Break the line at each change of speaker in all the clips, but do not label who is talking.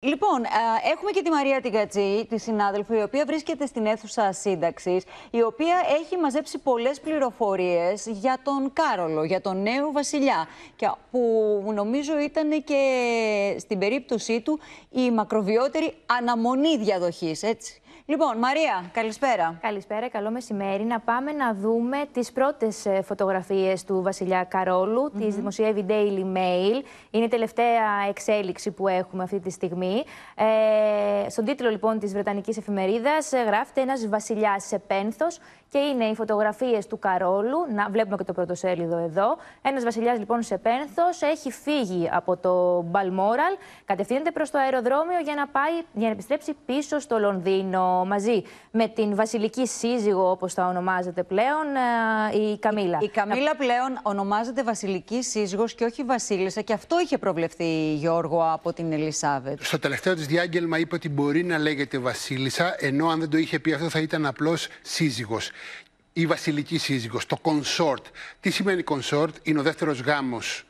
Λοιπόν, έχουμε και τη Μαρία Τιγκατζή, τη συνάδελφο, η οποία βρίσκεται στην αίθουσα σύνταξης, η οποία έχει μαζέψει πολλές πληροφορίες για τον Κάρολο, για τον νέο βασιλιά. Και που νομίζω ήταν και στην περίπτωσή του η μακροβιότερη αναμονή διαδοχής, έτσι. Λοιπόν, Μαρία, καλησπέρα. Καλησπέρα,
καλό μεσημέρι. Να πάμε να δούμε τις πρώτες φωτογραφίες του Βασιλιά Καρόλου. Mm -hmm. Τις δημοσιεύει Daily Mail. Είναι η τελευταία εξέλιξη που έχουμε αυτή τη στιγμή. Ε, στον τίτλο λοιπόν της Βρετανικής εφημερίδας ε, γράφεται Ένας Βασιλιάς σε πένθος και είναι οι φωτογραφίες του Καρόλου. Να βλέπουμε και το πρώτο σέλιδο εδώ. Ένας Βασιλιάς λοιπόν σε πένθος έχει φύγει από το Balmoral, κατευθύνεται προς το αεροδρόμιο για να, πάει, για να επιστρέψει πίσω στο Λονδίνο μαζί με την βασιλική σύζυγο, όπως τα ονομάζεται πλέον, ε, η Καμίλα. Η, Καμίλα
πλέον ονομάζεται βασιλική σύζυγος και όχι βασίλισσα, και αυτό είχε προβλεφθεί, Γιώργο, από την Ελισάβετ.
Στο τελευταίο της διάγγελμα είπε ότι μπορεί να λέγεται βασίλισσα, ενώ αν δεν το είχε πει αυτό θα ήταν απλώς σύζυγος η βασιλική σύζυγος, το consort. Τι σημαίνει consort, είναι ο δεύτερος γάμος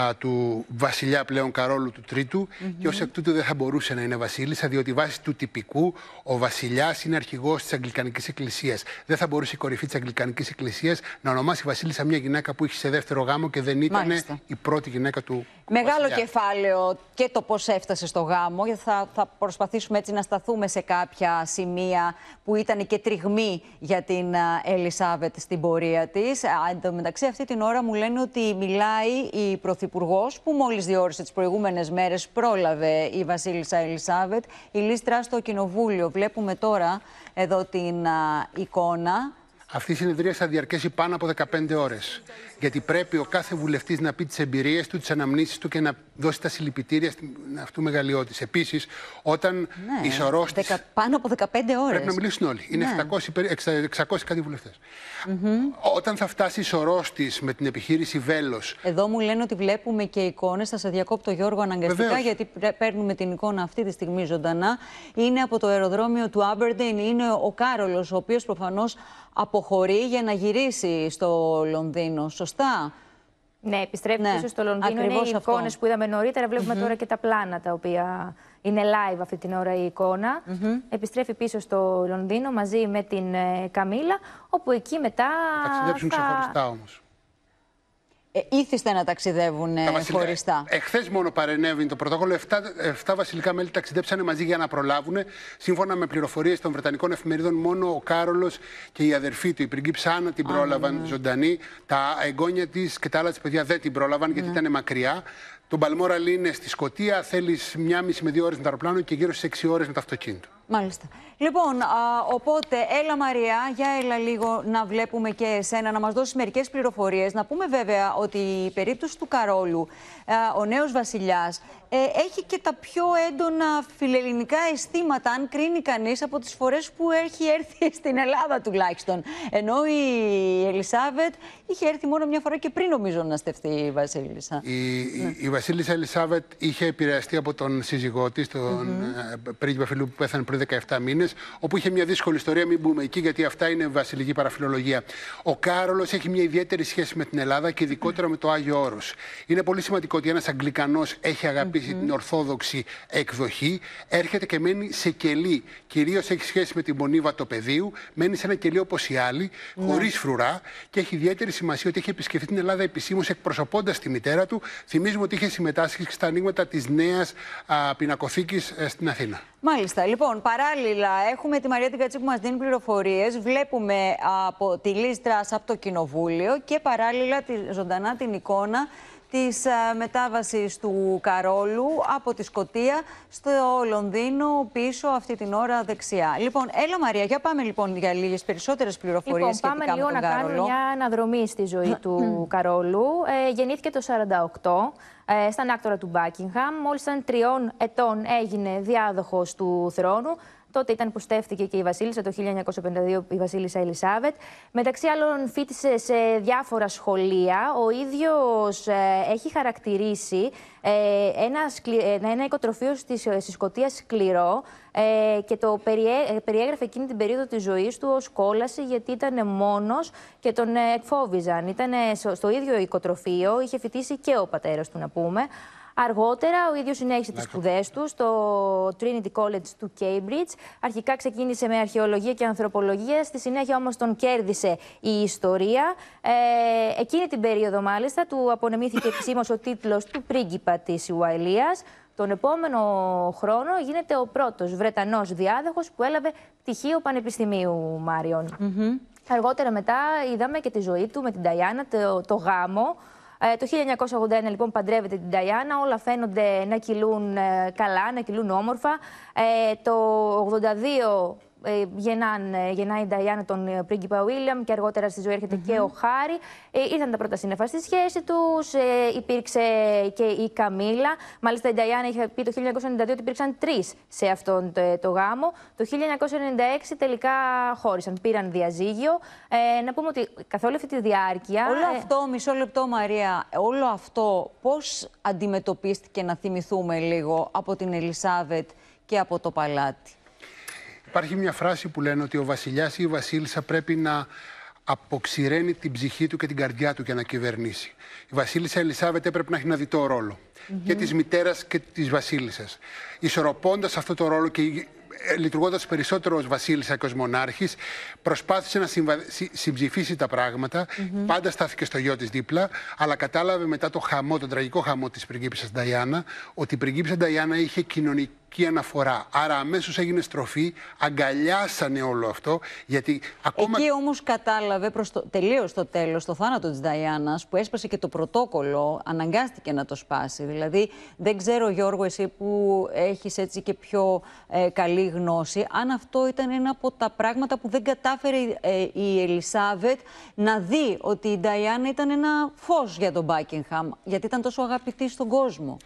α, του βασιλιά πλέον Καρόλου του Τρίτου mm και ως εκ τούτου δεν θα μπορούσε να είναι βασίλισσα διότι βάσει του τυπικού ο βασιλιάς είναι αρχηγός της Αγγλικανικής Εκκλησίας. Δεν θα μπορούσε η κορυφή της Αγγλικανικής Εκκλησίας να ονομάσει βασίλισσα μια γυναίκα που είχε σε δεύτερο γάμο και δεν ήταν η πρώτη γυναίκα του Μεγάλο
κεφάλαιο και το πώς έφτασε στο γάμο. Θα, θα προσπαθήσουμε έτσι να σταθούμε σε κάποια σημεία που ήταν και τριγμή για την Ελισάβετ στην πορεία της. Εν μεταξύ αυτή την ώρα μου λένε ότι μιλάει η Πρωθυπουργός που μόλις διόρισε τις προηγούμενες μέρες πρόλαβε η Βασίλισσα Ελισάβετ η λίστρα στο Κοινοβούλιο. Βλέπουμε τώρα εδώ την
εικόνα αυτή η συνεδρία θα διαρκέσει πάνω από 15 ώρες. Γιατί πρέπει ο κάθε βουλευτής να πει τις εμπειρίες του, τις αναμνήσεις του και να δώσει τα συλληπιτήρια στην αυτού μεγαλειώτη. Επίσης, όταν ναι,
Πάνω από 15 ώρε. Πρέπει να μιλήσουν όλοι. Είναι
ναι. 700, 600 κάτι βουλευτές. Όταν θα φτάσει τη με την επιχείρηση Βέλος.
Εδώ μου λένε ότι βλέπουμε και εικόνες. Θα σε διακόπτω, Γιώργο, αναγκαστικά, γιατί παίρνουμε την εικόνα αυτή τη στιγμή ζωντανά. Είναι από το αεροδρόμιο του Άμπερντεν. Είναι ο Κάρολος, ο οποίος προφανώς αποχωρεί για να γυρίσει στο Λονδίνο. Σωστά. Ναι, επιστρέφει ναι, πίσω στο Λονδίνο. είναι οι εικόνες που
είδαμε νωρίτερα. Βλέπουμε τώρα και τα πλάνα τα οποία είναι live αυτή την ώρα η εικόνα. Επιστρέφει πίσω στο Λονδίνο μαζί με την ε,
Καμίλα, όπου εκεί μετά. Θα ταξιδέψουν ξεχωριστά όμως ε, ήθιστε να ταξιδεύουν τα βασιλικά, χωριστά.
Εχθές μόνο παρενέβη το πρωτόκολλο. 7, 7 βασιλικά μέλη ταξιδέψανε μαζί για να προλάβουν. Σύμφωνα με πληροφορίες των Βρετανικών εφημερίδων, μόνο ο Κάρολος και η αδερφή του, η πριγκίψα Άννα, την πρόλαβαν ναι. ζωντανή. Τα εγγόνια της και τα άλλα της παιδιά δεν την πρόλαβαν γιατί ναι. ήταν μακριά. Το Μπαλμόραλ είναι στη Σκωτία. Θέλεις μία μισή με δύο ώρες με το αεροπλάνο και γύρω στις 6 ώρες με το αυτοκίνητο.
Μάλιστα. Λοιπόν, οπότε έλα Μαρία, για έλα λίγο να βλέπουμε και εσένα, να μας δώσεις μερικές πληροφορίες. Να πούμε βέβαια ότι η περίπτωση του Καρόλου, ο νέος βασιλιάς, ε, έχει και τα πιο έντονα φιλελληνικά αισθήματα, αν κρίνει κανείς, από τις φορές που έχει έρθει στην Ελλάδα τουλάχιστον. Ενώ η Ελισάβετ είχε έρθει μόνο μια φορά και πριν νομίζω να στεφτεί
η Βασίλισσα. Η, η Βασίλισσα Ελισάβετ είχε επηρεαστεί από τον σύζυγό της, τον mm -hmm. πρίγκιπα που πέθανε πριν 17 μήνες, όπου είχε μια δύσκολη ιστορία. Μην μπούμε εκεί, γιατί αυτά είναι βασιλική παραφιλολογία. Ο Κάρολος έχει μια ιδιαίτερη σχέση με την Ελλάδα και ειδικότερα με το Άγιο Όρος. Είναι πολύ σημαντικό ότι ένας Αγγλικανός έχει την Ορθόδοξη εκδοχή, έρχεται και μένει σε κελί. Κυρίως έχει σχέση με την Μονίβα το πεδίου, μένει σε ένα κελί όπως οι άλλοι, ναι. χωρίς φρουρά και έχει ιδιαίτερη σημασία ότι έχει επισκεφθεί την Ελλάδα επισήμως εκπροσωπώντας τη μητέρα του. Θυμίζουμε ότι είχε συμμετάσχει στα ανοίγματα της νέας πινακοθήκης ε, στην Αθήνα.
Μάλιστα. Λοιπόν, παράλληλα έχουμε τη Μαρία Τικατσί που μας δίνει πληροφορίες. Βλέπουμε από τη Λίστρα από το Κοινοβούλιο και παράλληλα τη, ζωντανά την εικόνα της ε, μετάβασης του Καρόλου από τη Σκωτία στο Λονδίνο πίσω αυτή την ώρα δεξιά. Λοιπόν, έλα Μαρία, για πάμε λοιπόν για λίγες περισσότερες πληροφορίες λοιπόν, σχετικά πάμε τον Καρόλο. Λοιπόν, πάμε λίγο να κάνουμε
μια αναδρομή στη ζωή του Καρόλου. Ε, γεννήθηκε το 48 στα ε, άκτορα του Μπάκιγχαμ. Μόλις ήταν τριών ετών έγινε διάδοχος του θρόνου. Τότε ήταν που στέφτηκε και η Βασίλισσα, το 1952 η Βασίλισσα Ελισάβετ. Μεταξύ άλλων, φίτησε σε διάφορα σχολεία. Ο ίδιος ε, έχει χαρακτηρίσει ε, ένα, ε, ένα οικοτροφείο στη, σκοτία σκληρό και το περιέ... περιέγραφε εκείνη την περίοδο της ζωής του ως κόλαση γιατί ήταν μόνος και τον εκφόβιζαν. Ήταν στο ίδιο οικοτροφείο, είχε φοιτήσει και ο πατέρας του, να πούμε. Αργότερα ο ίδιος συνέχισε τις σπουδές του στο Trinity College του Cambridge. Αρχικά ξεκίνησε με αρχαιολογία και ανθρωπολογία, στη συνέχεια όμως τον κέρδισε η ιστορία. Ε, εκείνη την περίοδο, μάλιστα, του απονεμήθηκε επισήμως ο τίτλος του πρίγκιπα της Τον επόμενο χρόνο γίνεται ο πρώτος Βρετανός διάδοχος που έλαβε πτυχίο Πανεπιστημίου Μάριον. Αργότερα μετά είδαμε και τη ζωή του με την Ταϊάννα, το γάμο. Ε, το 1981 λοιπόν παντρεύεται την Ταϊάννα, όλα φαίνονται να κυλούν ε, καλά, να κυλούν όμορφα. Ε, το 82 ε, γεννάνε, γεννάει η Νταϊάννα τον ε, πρίγκιπα Βίλιαμ και αργότερα στη ζωή έρχεται και ο Χάρη. Ε, ήρθαν τα πρώτα σύννεφα στη σχέση τους, ε, υπήρξε και η Καμίλα. Μάλιστα η Νταϊάννα είχε πει το 1992 ότι υπήρξαν τρεις σε αυτόν το, γάμο. Το 1996 τελικά χώρισαν, πήραν διαζύγιο. να πούμε ότι καθ' όλη αυτή τη διάρκεια. Όλο αυτό,
μισό λεπτό Μαρία, όλο αυτό πώς αντιμετωπίστηκε να θυμηθούμε λίγο από την Ελισάβετ και από το παλάτι.
Υπάρχει μια φράση που λένε ότι ο Βασιλιάς ή η βασίλισσα πρέπει να αποξηραίνει την ψυχή του και την καρδιά του για να κυβερνήσει. Η βασίλισσα Ελισάβετ έπρεπε να έχει ένα διτό ρόλο. Και της μητέρας και της βασίλισσας. Ισορροπώντας αυτό το ρόλο και λειτουργώντας περισσότερο ως βασίλισσα και ως μονάρχης, προσπάθησε να συμβα... συμψηφίσει τα πράγματα. Πάντα στάθηκε στο γιο της δίπλα, αλλά κατάλαβε μετά το χαμό, τον τραγικό χαμό της πριγκίπισσας Νταϊάννα, ότι η πριγκίπισσα Νταϊάννα είχε κοινωνική και αναφορά. Άρα αμέσως έγινε στροφή, αγκαλιάσανε όλο αυτό. Γιατί ακόμα...
Εκεί όμως κατάλαβε προς το... τελείως το τέλος το θάνατο της Νταϊάννα που έσπασε και το πρωτόκολλο, αναγκάστηκε να το σπάσει. Δηλαδή, δεν ξέρω, Γιώργο, εσύ που έχεις έτσι και πιο ε, καλή γνώση, αν αυτό ήταν ένα από τα πράγματα που δεν κατάφερε ε, η Ελισάβετ να δει ότι η Νταϊάννα ήταν ένα φως για τον Μπάκινγχαμ, γιατί ήταν τόσο αγαπητή στον κόσμο.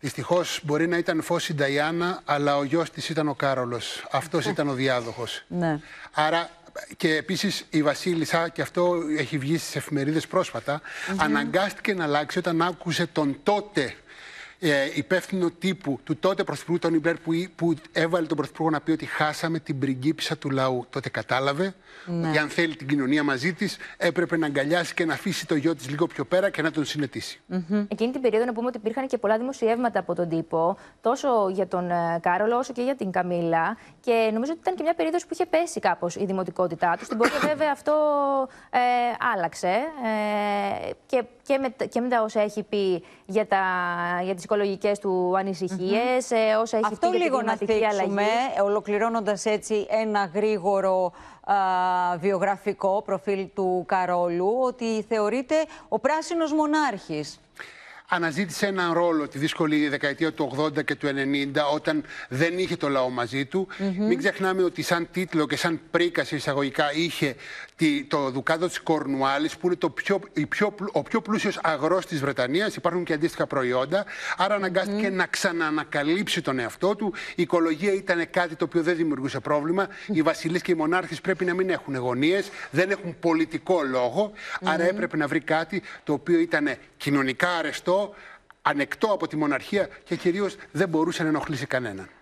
Δυστυχώς μπορεί να ήταν φως η Νταϊάννα, αλλά ο γιος της ήταν ο Κάρολος. Αυτός ήταν ο διάδοχος. Ναι. Άρα και επίσης η Βασίλισσα, και αυτό έχει βγει στις εφημερίδες πρόσφατα, αναγκάστηκε να αλλάξει όταν άκουσε τον τότε ε, υπεύθυνο τύπου του τότε Πρωθυπουργού των Ιμπέρ που, που έβαλε τον Πρωθυπουργό να πει ότι χάσαμε την πριγκίπισσα του λαού. Τότε κατάλαβε ναι. ότι αν θέλει την κοινωνία μαζί της, έπρεπε να αγκαλιάσει και να αφήσει το γιο της λίγο πιο πέρα και να τον συνετήσει.
Mm-hmm. Εκείνη την περίοδο να πούμε ότι υπήρχαν και πολλά δημοσιεύματα από τον τύπο, τόσο για τον ε, Κάρολο όσο και για την Καμίλα. Και νομίζω ότι ήταν και μια περίοδος που είχε πέσει κάπως η δημοτικότητά του. Στην πορεία, βέβαια, αυτό ε, άλλαξε. Ε, και και με, τα όσα έχει πει για, τα, για τις οικολογικές του ανησυχίες, mm -hmm. όσα έχει Αυτό πει λίγο για την να αλλαγή.
ολοκληρώνοντας έτσι ένα γρήγορο βιογραφικό προφίλ του Καρόλου, ότι θεωρείται ο πράσινος μονάρχης
αναζήτησε έναν ρόλο τη δύσκολη δεκαετία του 80 και του 90 όταν δεν είχε το λαό μαζί του. Mm -hmm. Μην ξεχνάμε ότι σαν τίτλο και σαν πρίκαση εισαγωγικά είχε το Δουκάδο της Κορνουάλης που είναι το πιο, πιο, ο πιο πλούσιος αγρός της Βρετανίας. Υπάρχουν και αντίστοιχα προϊόντα. Άρα αναγκάστηκε mm -hmm. να ξαναανακαλύψει τον εαυτό του. Η οικολογία ήταν κάτι το οποίο δεν δημιουργούσε πρόβλημα. Οι βασιλείς και οι μονάρχες πρέπει να μην έχουν γωνίες, δεν έχουν πολιτικό λόγο. Άρα έπρεπε να βρει κάτι το οποίο ήταν κοινωνικά αρεστό, ανεκτό από τη μοναρχία και κυρίως δεν μπορούσε να ενοχλήσει κανέναν.